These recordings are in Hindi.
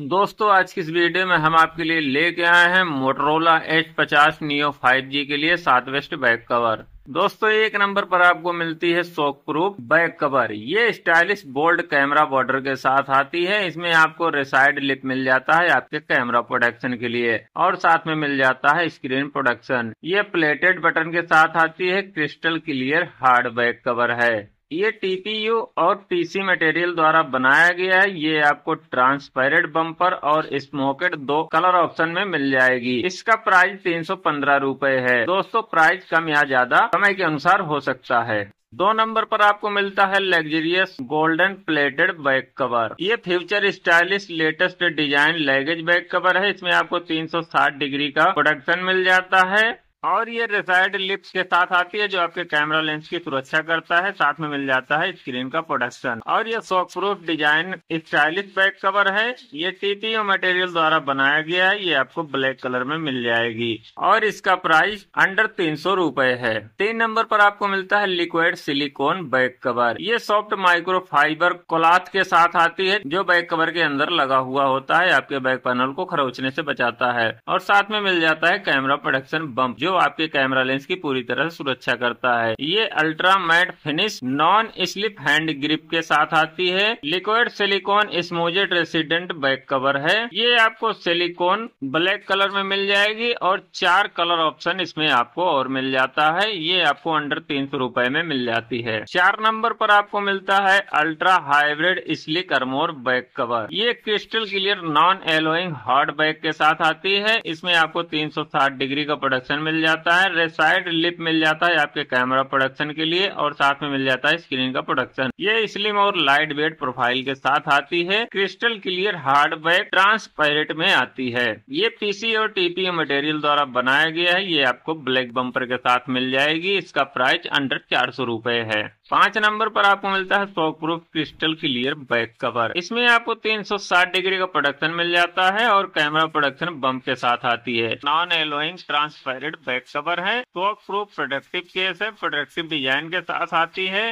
दोस्तों आज की इस वीडियो में हम आपके लिए लेके आए हैं मोटरोला एच पचास नियो फाइव जी के लिए सात वेस्ट बैक कवर दोस्तों एक नंबर पर आपको मिलती है शॉक प्रूफ बैक कवर ये स्टाइलिश बोल्ड कैमरा बॉर्डर के साथ आती है इसमें आपको रेसाइड लिप मिल जाता है आपके कैमरा प्रोडक्शन के लिए और साथ में मिल जाता है स्क्रीन प्रोडक्शन ये प्लेटेड बटन के साथ आती है crystal clear hard back cover है ये टीपीयू और पीसी मटेरियल द्वारा बनाया गया है ये आपको ट्रांसपेरेंट बम्पर और स्मोकेट दो कलर ऑप्शन में मिल जाएगी इसका प्राइस तीन सौ रूपए है दोस्तों प्राइस कम या ज्यादा समय के अनुसार हो सकता है दो नंबर पर आपको मिलता है luxurious golden plated back cover ये future stylish latest design luggage back cover है इसमें आपको 360 डिग्री का प्रोडक्शन मिल जाता है और ये रिफाइड लिप्स के साथ आती है जो आपके कैमरा लेंस की सुरक्षा करता है साथ में मिल जाता है स्क्रीन का प्रोडक्शन और ये shock proof design stylish back cover है ये टीटीओ मटेरियल द्वारा बनाया गया है ये आपको ब्लैक कलर में मिल जाएगी और इसका प्राइस अंडर तीन सौ है तीन नंबर पर आपको मिलता है लिक्विड सिलिकॉन बैक कवर ये सॉफ्ट माइक्रो फाइबर कोलाथ के साथ आती है जो बैक कवर के अंदर लगा हुआ होता है आपके बैक पैनल को खरोचने से बचाता है और साथ में मिल जाता है कैमरा प्रोडक्शन बम्प जो आपके कैमरा लेंस की पूरी तरह सुरक्षा करता है ये ultra matte finish non slip hand grip के साथ आती है liquid silicone smudge resistant back cover है ये आपको सिलिकॉन ब्लैक कलर में मिल जाएगी और चार कलर ऑप्शन इसमें आपको और मिल जाता है ये आपको अंडर तीन सौ रूपए में मिल जाती है चार नंबर पर आपको मिलता है ultra hybrid slick armour back cover ये crystal clear non yellowing hard back के साथ आती है इसमें आपको 360 डिग्री का प्रोडक्शन मिल जाता है रेसाइड लिप मिल जाता है आपके कैमरा प्रोडक्शन के लिए और साथ में मिल जाता है स्क्रीन का प्रोडक्शन ये स्लिम और लाइट वेट प्रोफाइल के साथ आती है crystal clear hard back transparent में आती है ये पीसी और टीपी मटेरियल द्वारा बनाया गया है ये आपको ब्लैक बम्पर के साथ मिल जाएगी इसका प्राइस अंडर चार सौ रूपए है पांच नंबर पर आपको मिलता है shock proof crystal clear back cover इसमें आपको 360 डिग्री का प्रोडक्शन मिल जाता है और कैमरा प्रोडक्शन बम्प के साथ आती है non yellowing transparent back back cover है वर्क प्रूफ प्रोडक्टिव केस है प्रोडक्टिव डिजाइन के साथ आती है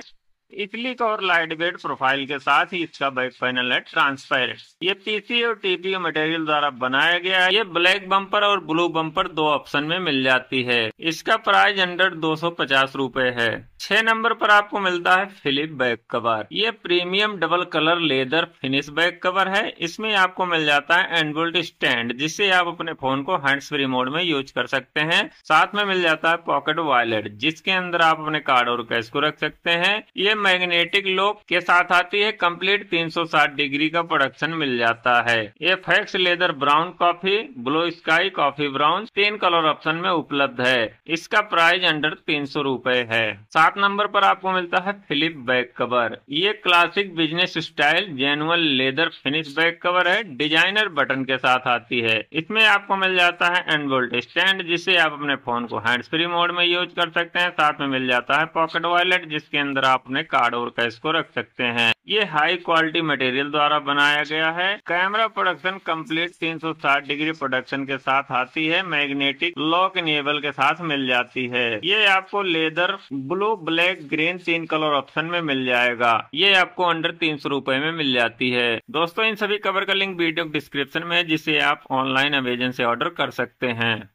इक्लिक और लाइट वेट प्रोफाइल के साथ ही इसका बैक पैनल है ट्रांसपेरेंट ये पीसी और टीपीओ मटेरियल द्वारा बनाया गया है ये ब्लैक बम्पर और ब्लू बम्पर दो ऑप्शन में मिल जाती है इसका प्राइस अंडर दो सौ पचास रूपए है छह नंबर पर आपको मिलता है फिलिप बैक कवर ये premium double colour leather finish back cover है इसमें आपको मिल जाता है एंडबोल्ट स्टैंड जिससे आप अपने फोन को हैंड्स फ्री मोड में यूज कर सकते हैं साथ में मिल जाता है पॉकेट वॉलेट जिसके अंदर आप अपने कार्ड और कैश को रख सकते हैं ये मैग्नेटिक लोक के साथ आती है कंप्लीट 360 डिग्री का प्रोडक्शन मिल जाता है ये fax leather brown coffee blue sky coffee brown तीन कलर ऑप्शन में उपलब्ध है इसका प्राइस अंडर तीन सौ है सात नंबर पर आपको मिलता है फिलिप बैक कवर ये classic business style genuine leather finish back cover है डिजाइनर बटन के साथ आती है इसमें आपको मिल जाता है एनबोल्ट स्टैंड जिसे आप अपने फोन को हैंड फ्री मोड में यूज कर सकते हैं साथ में मिल जाता है पॉकेट वॉलेट जिसके अंदर आप अपने कार्ड और कैश को रख सकते हैं ये हाई क्वालिटी मटेरियल द्वारा बनाया गया है camera production complete 360 degree production के साथ आती है मैग्नेटिक लॉक इनेबल के साथ मिल जाती है ये आपको लेदर ब्लू ब्लैक ग्रीन तीन कलर ऑप्शन में मिल जाएगा ये आपको अंडर तीन सौ रूपए में मिल जाती है दोस्तों इन सभी कवर का लिंक वीडियो डिस्क्रिप्शन में है जिसे आप ऑनलाइन अमेजन से ऑर्डर कर सकते हैं